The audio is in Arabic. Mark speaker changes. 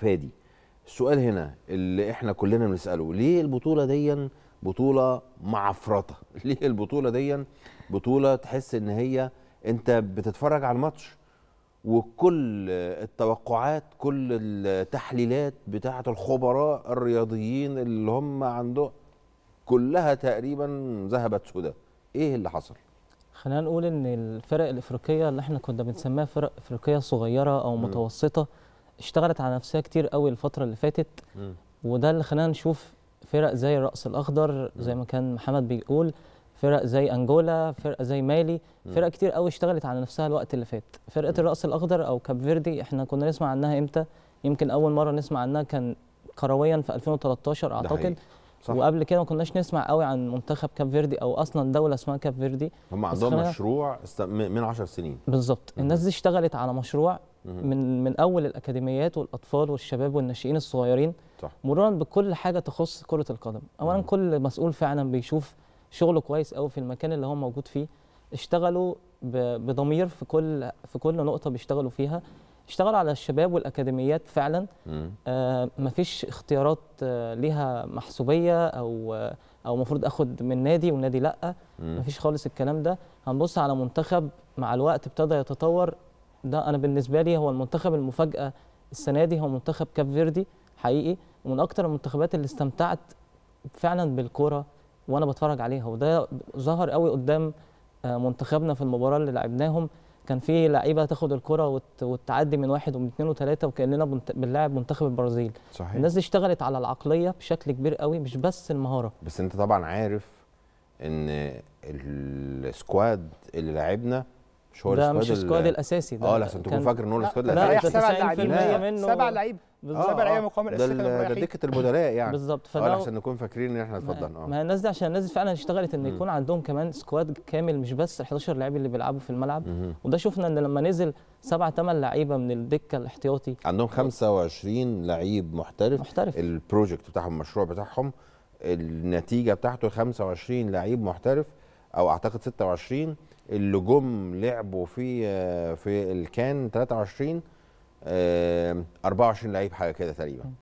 Speaker 1: فادي السؤال هنا اللي احنا كلنا بنساله ليه البطوله دي بطوله معفرطه ليه البطوله دي بطوله تحس ان هي انت بتتفرج على الماتش وكل التوقعات كل التحليلات بتاعه الخبراء الرياضيين اللي هم عندهم كلها تقريبا ذهبت سدى ايه اللي حصل
Speaker 2: خلينا نقول ان الفرق الافريقيه اللي احنا كنا بنسميها فرق افريقيه صغيره او متوسطه م. اشتغلت على نفسها كتير قوي الفتره اللي فاتت م. وده اللي خلانا نشوف فرق زي الرأس الأخضر زي ما كان محمد بيقول فرق زي أنجولا فرق زي مالي فرق كتير قوي اشتغلت على نفسها الوقت اللي فات فرقة الرأس الأخضر أو كاب فيردي احنا كنا نسمع عنها إمتى يمكن أول مرة نسمع عنها كان كرويا في 2013 أعتقد صح. وقبل كده ما كناش نسمع قوي عن منتخب كاب فيردي او اصلا دوله اسمها كاب فيردي هم عندهم مشروع من 10 سنين بالظبط الناس دي اشتغلت على مشروع من من اول الاكاديميات والاطفال والشباب والناشئين الصغيرين صح. مرورا بكل حاجه تخص كره القدم اولا كل مسؤول فعلا بيشوف شغله كويس قوي في المكان اللي هو موجود فيه اشتغلوا بضمير في كل في كل نقطه بيشتغلوا فيها اشتغل على الشباب والاكاديميات فعلا آه مفيش اختيارات آه ليها محسوبيه او آه او المفروض اخد من نادي والنادي لا مم. مفيش خالص الكلام ده هنبص على منتخب مع الوقت ابتدى يتطور ده انا بالنسبه لي هو المنتخب المفاجاه السنه دي هو منتخب كاب فيردي حقيقي ومن اكتر المنتخبات اللي استمتعت فعلا بالكوره وانا بتفرج عليها وده ظهر قوي قدام آه، منتخبنا في المباراه اللي لعبناهم كان في لعيبه تاخد الكره وت... وتعدي من واحد ومن اثنين وثلاثه وكاننا بنت... بنلاعب منتخب البرازيل صحيح. الناس دي اشتغلت على العقليه بشكل كبير قوي مش بس المهاره
Speaker 1: بس انت طبعا عارف ان السكواد اللي لعبنا مش هو السكواد ده مش السكواد الاساسي ده اه لا لحسن تكون فاكر ان هو السكواد الاساسي لا سبع لعيبه منه سبع لعيبه بالظبط سبع آه، ايام آه. مقام الاساسي ده دكه البدلاء يعني بالظبط فده آه، عشان نكون فاكرين ان احنا اتفضلنا اه
Speaker 2: ما الناس دي عشان الناس فعلا اشتغلت ان يكون عندهم كمان سكواد كامل مش بس ال 11 لعيب اللي بيلعبوا في الملعب وده شفنا ان لما نزل سبع ثمان لعيبه من الدكه الاحتياطي
Speaker 1: عندهم 25 لعيب محترف محترف البروجكت بتاعهم المشروع بتاعهم النتيجه بتاعته 25 لعيب محترف او اعتقد 26 اللي جم لعبوا في في الكان 23 24 لعيب حاجه كده تقريبا